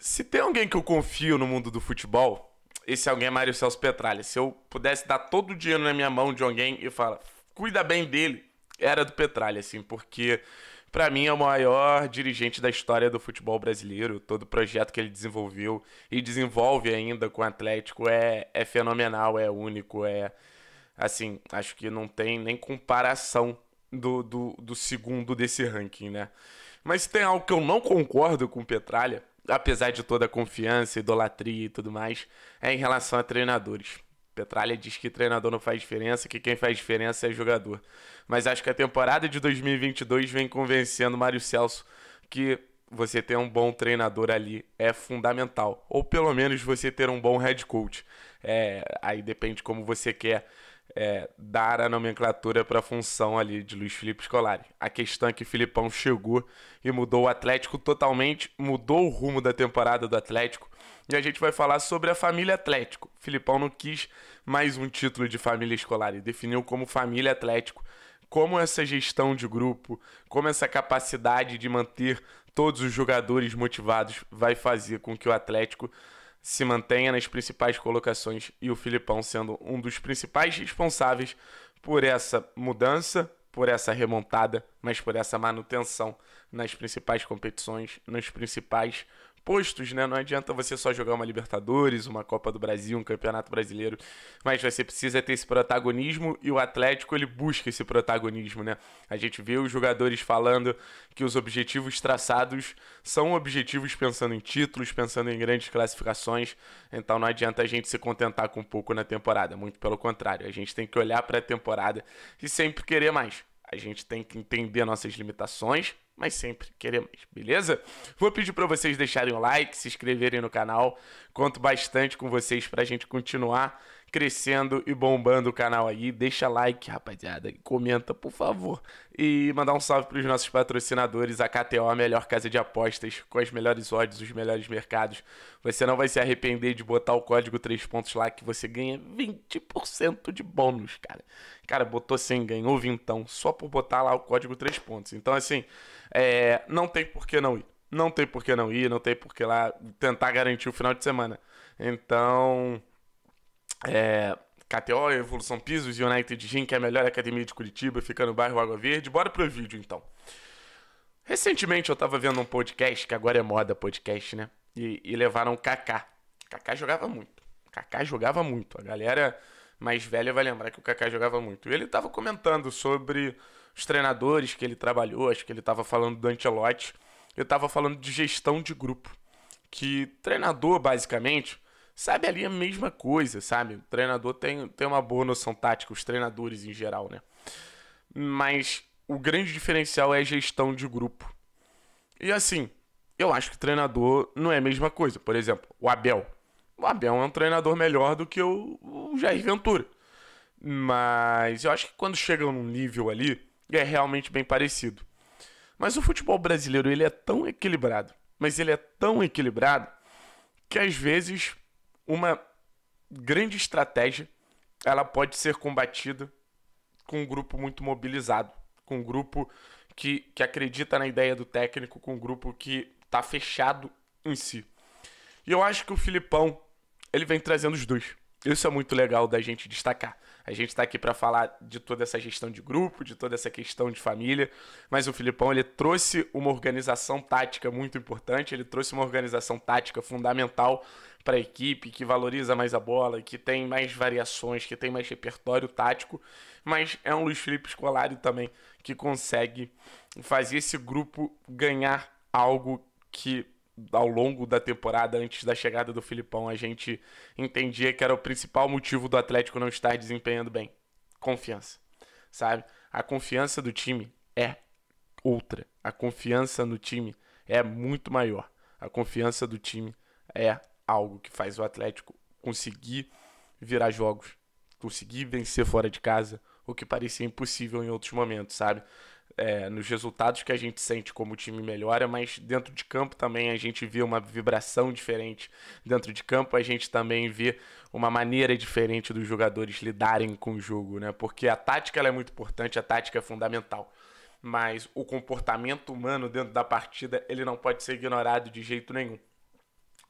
Se tem alguém que eu confio no mundo do futebol, esse alguém é Mário Celso Petralha. Se eu pudesse dar todo o dinheiro na minha mão de alguém e falar, cuida bem dele, era do Petralha, assim, porque para mim é o maior dirigente da história do futebol brasileiro. Todo o projeto que ele desenvolveu e desenvolve ainda com o Atlético é, é fenomenal, é único, é assim, acho que não tem nem comparação do, do, do segundo desse ranking, né? Mas tem algo que eu não concordo com o Petralha, apesar de toda a confiança, idolatria e tudo mais, é em relação a treinadores. Petralha diz que treinador não faz diferença, que quem faz diferença é jogador. Mas acho que a temporada de 2022 vem convencendo Mário Celso que você ter um bom treinador ali é fundamental. Ou pelo menos você ter um bom head coach. É, aí depende como você quer é, dar a nomenclatura para a função ali de Luiz Felipe Scolari. A questão é que Filipão chegou e mudou o Atlético totalmente, mudou o rumo da temporada do Atlético. E a gente vai falar sobre a família Atlético. Filipão não quis mais um título de família escolar e definiu como família Atlético. Como essa gestão de grupo, como essa capacidade de manter todos os jogadores motivados vai fazer com que o Atlético se mantenha nas principais colocações e o Filipão sendo um dos principais responsáveis por essa mudança, por essa remontada, mas por essa manutenção nas principais competições, nos principais postos, né? Não adianta você só jogar uma Libertadores, uma Copa do Brasil, um Campeonato Brasileiro, mas você precisa ter esse protagonismo e o Atlético ele busca esse protagonismo, né? A gente vê os jogadores falando que os objetivos traçados são objetivos pensando em títulos, pensando em grandes classificações, então não adianta a gente se contentar com um pouco na temporada, muito pelo contrário, a gente tem que olhar para a temporada e sempre querer mais. A gente tem que entender nossas limitações, mas sempre queremos, beleza? Vou pedir para vocês deixarem o like, se inscreverem no canal. Conto bastante com vocês para a gente continuar crescendo e bombando o canal aí. Deixa like, rapaziada, comenta, por favor. E mandar um salve para os nossos patrocinadores, a KTO, a melhor casa de apostas, com as melhores odds, os melhores mercados. Você não vai se arrepender de botar o código 3 pontos lá que você ganha 20% de bônus, cara. Cara, botou 100, ganhou 20, só por botar lá o código 3 pontos. Então, assim, é... não tem por que não ir não tem por que não ir, não tem por que lá tentar garantir o final de semana. Então, é, KTO, Evolução Pisos, United Gym, que é a melhor academia de Curitiba, fica no bairro Água Verde. Bora pro vídeo então. Recentemente eu tava vendo um podcast, que agora é moda podcast, né? E, e levaram o Kaká. Kaká jogava muito. Kaká jogava muito. A galera mais velha vai lembrar que o Kaká jogava muito. E ele tava comentando sobre os treinadores que ele trabalhou, acho que ele tava falando do Antelote. Eu tava falando de gestão de grupo. Que treinador, basicamente, sabe ali a mesma coisa, sabe? O treinador tem, tem uma boa noção tática, os treinadores em geral, né? Mas o grande diferencial é a gestão de grupo. E assim, eu acho que treinador não é a mesma coisa. Por exemplo, o Abel. O Abel é um treinador melhor do que o, o Jair Ventura. Mas eu acho que quando chegam num nível ali, é realmente bem parecido. Mas o futebol brasileiro, ele é tão equilibrado, mas ele é tão equilibrado que às vezes uma grande estratégia, ela pode ser combatida com um grupo muito mobilizado, com um grupo que, que acredita na ideia do técnico, com um grupo que está fechado em si. E eu acho que o Filipão, ele vem trazendo os dois. Isso é muito legal da gente destacar. A gente está aqui para falar de toda essa gestão de grupo, de toda essa questão de família, mas o Filipão ele trouxe uma organização tática muito importante, ele trouxe uma organização tática fundamental para a equipe, que valoriza mais a bola, que tem mais variações, que tem mais repertório tático, mas é um Luiz Felipe Scolari também que consegue fazer esse grupo ganhar algo que ao longo da temporada, antes da chegada do Filipão, a gente entendia que era o principal motivo do Atlético não estar desempenhando bem. Confiança, sabe? A confiança do time é outra. A confiança no time é muito maior. A confiança do time é algo que faz o Atlético conseguir virar jogos, conseguir vencer fora de casa, o que parecia impossível em outros momentos, sabe? É, nos resultados que a gente sente como o time melhora, mas dentro de campo também a gente vê uma vibração diferente. Dentro de campo a gente também vê uma maneira diferente dos jogadores lidarem com o jogo, né? Porque a tática é muito importante, a tática é fundamental. Mas o comportamento humano dentro da partida ele não pode ser ignorado de jeito nenhum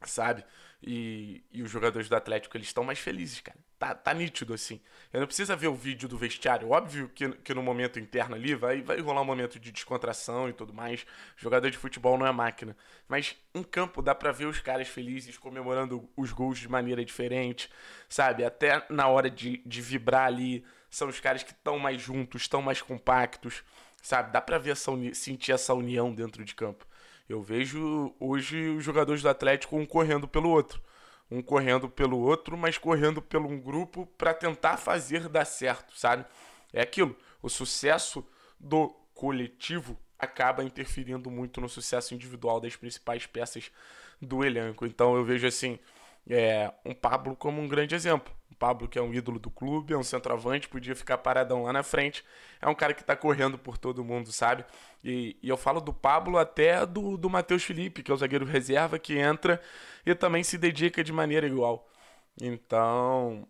sabe? E, e os jogadores do Atlético, eles estão mais felizes, cara. Tá, tá nítido, assim. Eu não precisa ver o vídeo do vestiário. Óbvio que, que no momento interno ali vai, vai rolar um momento de descontração e tudo mais. Jogador de futebol não é máquina. Mas em campo dá pra ver os caras felizes, comemorando os gols de maneira diferente, sabe? Até na hora de, de vibrar ali, são os caras que estão mais juntos, estão mais compactos, sabe? Dá pra ver essa uni- sentir essa união dentro de campo. Eu vejo hoje os jogadores do Atlético um correndo pelo outro. Um correndo pelo outro, mas correndo pelo um grupo para tentar fazer dar certo, sabe? É aquilo. O sucesso do coletivo acaba interferindo muito no sucesso individual das principais peças do elenco. Então eu vejo assim, é, um Pablo como um grande exemplo. Pablo, que é um ídolo do clube, é um centroavante, podia ficar paradão lá na frente. É um cara que tá correndo por todo mundo, sabe? E, e eu falo do Pablo até do, do Matheus Felipe, que é o zagueiro reserva que entra e também se dedica de maneira igual. Então,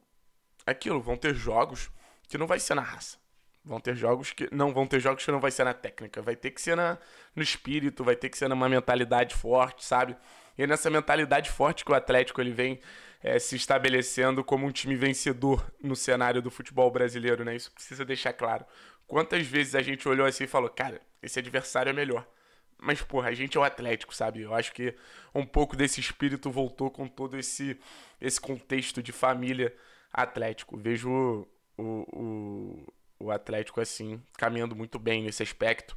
é aquilo, vão ter jogos que não vai ser na raça. Vão ter jogos que. Não, vão ter jogos que não vai ser na técnica. Vai ter que ser na, no espírito, vai ter que ser numa mentalidade forte, sabe? e nessa mentalidade forte que o Atlético ele vem é, se estabelecendo como um time vencedor no cenário do futebol brasileiro, né? Isso precisa deixar claro. Quantas vezes a gente olhou assim e falou, cara, esse adversário é melhor. Mas, porra, a gente é o Atlético, sabe? Eu acho que um pouco desse espírito voltou com todo esse, esse contexto de família Atlético. Vejo o, o, o Atlético, assim, caminhando muito bem nesse aspecto.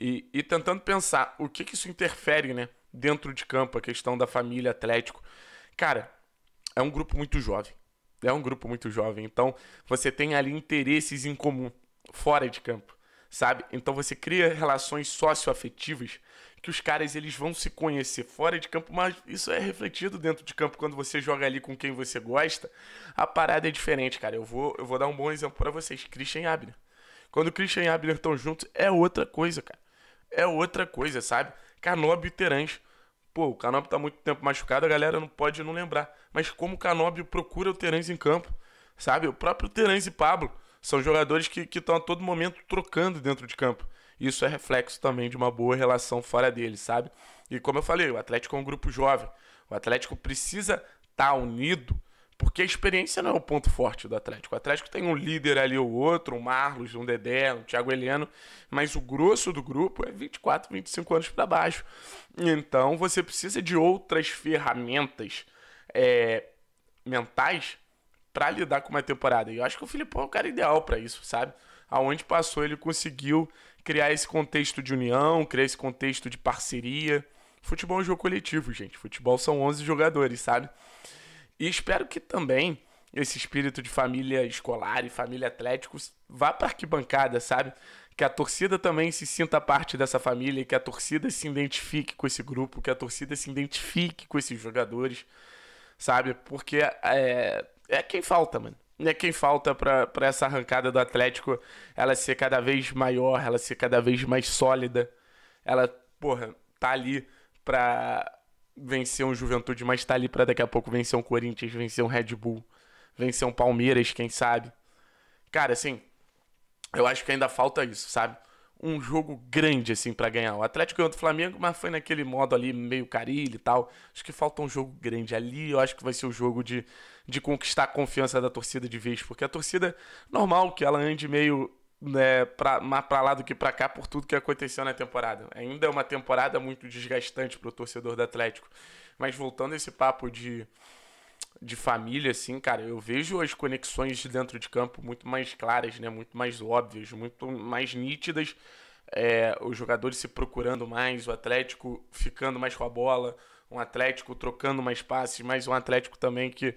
E, e tentando pensar o que, que isso interfere, né? dentro de campo, a questão da família Atlético. Cara, é um grupo muito jovem. É um grupo muito jovem. Então, você tem ali interesses em comum, fora de campo, sabe? Então, você cria relações socioafetivas que os caras eles vão se conhecer fora de campo, mas isso é refletido dentro de campo quando você joga ali com quem você gosta. A parada é diferente, cara. Eu vou, eu vou dar um bom exemplo para vocês, Christian Abner. Quando Christian e Abner estão juntos é outra coisa, cara é outra coisa, sabe? Canóbio e Terãs. Pô, o Canóbio tá muito tempo machucado, a galera não pode não lembrar. Mas como o Canóbio procura o Terãs em campo, sabe? O próprio Terãs e Pablo são jogadores que estão a todo momento trocando dentro de campo. Isso é reflexo também de uma boa relação fora dele, sabe? E como eu falei, o Atlético é um grupo jovem. O Atlético precisa estar tá unido porque a experiência não é o ponto forte do Atlético. O Atlético tem um líder ali ou outro, um Marlos, um Dedé, um Thiago Heleno, mas o grosso do grupo é 24, 25 anos para baixo. Então você precisa de outras ferramentas é, mentais para lidar com uma temporada. E eu acho que o Filipão é o cara ideal para isso, sabe? Aonde passou, ele conseguiu criar esse contexto de união, criar esse contexto de parceria. Futebol é um jogo coletivo, gente. Futebol são 11 jogadores, sabe? E espero que também esse espírito de família escolar e família atlético vá para arquibancada, sabe? Que a torcida também se sinta parte dessa família, que a torcida se identifique com esse grupo, que a torcida se identifique com esses jogadores, sabe? Porque é, é quem falta, mano. É quem falta para essa arrancada do Atlético ela ser cada vez maior, ela ser cada vez mais sólida. Ela, porra, tá ali pra, vencer um Juventude, mas tá ali para daqui a pouco vencer um Corinthians, vencer um Red Bull, vencer um Palmeiras, quem sabe. Cara, assim, eu acho que ainda falta isso, sabe? Um jogo grande, assim, para ganhar. O Atlético ganhou do Flamengo, mas foi naquele modo ali, meio carilho e tal. Acho que falta um jogo grande ali. Eu acho que vai ser o jogo de, de conquistar a confiança da torcida de vez, porque a torcida, normal que ela ande meio né, pra, mais pra lá do que pra cá por tudo que aconteceu na temporada. Ainda é uma temporada muito desgastante pro torcedor do Atlético. Mas voltando a esse papo de, de família, assim, cara, eu vejo as conexões de dentro de campo muito mais claras, né? Muito mais óbvias, muito mais nítidas. É, os jogadores se procurando mais, o Atlético ficando mais com a bola, um Atlético trocando mais passes, mas um Atlético também que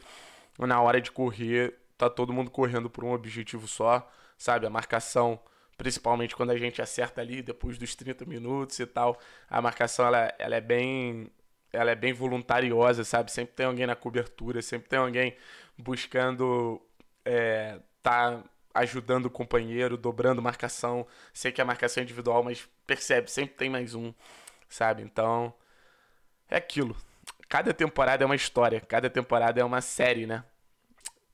na hora de correr tá todo mundo correndo por um objetivo só sabe? A marcação, principalmente quando a gente acerta ali depois dos 30 minutos e tal, a marcação ela, ela é bem ela é bem voluntariosa, sabe? Sempre tem alguém na cobertura, sempre tem alguém buscando é, tá ajudando o companheiro, dobrando marcação. Sei que a marcação é individual, mas percebe, sempre tem mais um, sabe? Então, é aquilo. Cada temporada é uma história, cada temporada é uma série, né?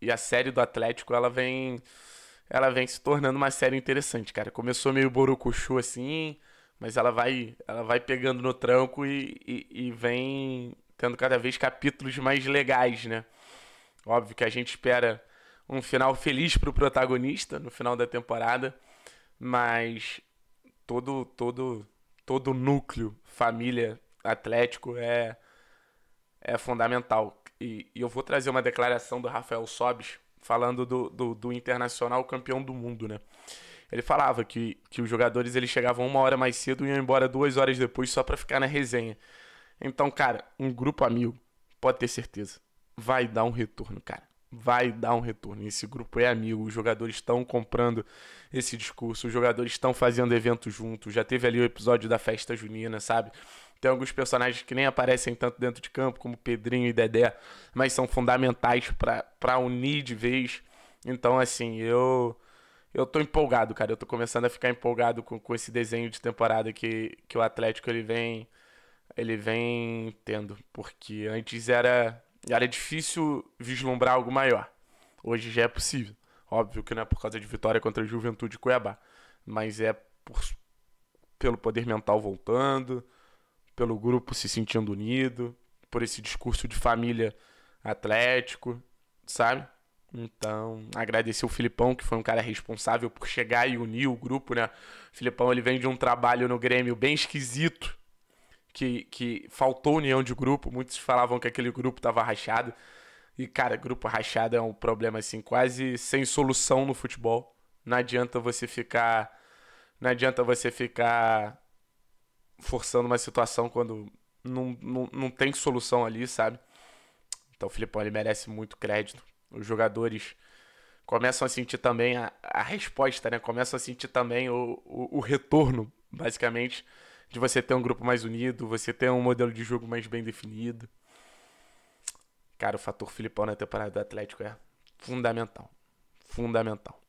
E a série do Atlético, ela vem ela vem se tornando uma série interessante, cara. Começou meio borocochô assim, mas ela vai, ela vai pegando no tranco e, e, e vem tendo cada vez capítulos mais legais, né? Óbvio que a gente espera um final feliz para o protagonista no final da temporada, mas todo todo todo núcleo, família, Atlético é é fundamental. E, e eu vou trazer uma declaração do Rafael Sobis falando do, do, do, internacional campeão do mundo, né? Ele falava que, que os jogadores eles chegavam uma hora mais cedo e iam embora duas horas depois só para ficar na resenha. Então, cara, um grupo amigo, pode ter certeza, vai dar um retorno, cara. Vai dar um retorno. Esse grupo é amigo, os jogadores estão comprando esse discurso, os jogadores estão fazendo evento junto. Já teve ali o episódio da festa junina, sabe? Tem alguns personagens que nem aparecem tanto dentro de campo, como Pedrinho e Dedé, mas são fundamentais para unir de vez. Então, assim, eu eu tô empolgado, cara. Eu tô começando a ficar empolgado com, com esse desenho de temporada que, que o Atlético ele vem ele vem tendo, porque antes era era difícil vislumbrar algo maior. Hoje já é possível. Óbvio que não é por causa de vitória contra a Juventude Cuiabá, mas é por, pelo poder mental voltando, pelo grupo se sentindo unido, por esse discurso de família atlético, sabe? Então, agradecer o Filipão, que foi um cara responsável por chegar e unir o grupo, né? O Filipão, ele vem de um trabalho no Grêmio bem esquisito, que, que faltou união de grupo. Muitos falavam que aquele grupo estava rachado. E, cara, grupo rachado é um problema, assim, quase sem solução no futebol. Não adianta você ficar... Não adianta você ficar forçando uma situação quando não, não, não tem solução ali, sabe? Então o Filipão ele merece muito crédito. Os jogadores começam a sentir também a, a resposta, né? Começam a sentir também o, o, o retorno, basicamente, de você ter um grupo mais unido, você ter um modelo de jogo mais bem definido. Cara, o fator Filipão na temporada do Atlético é fundamental. Fundamental.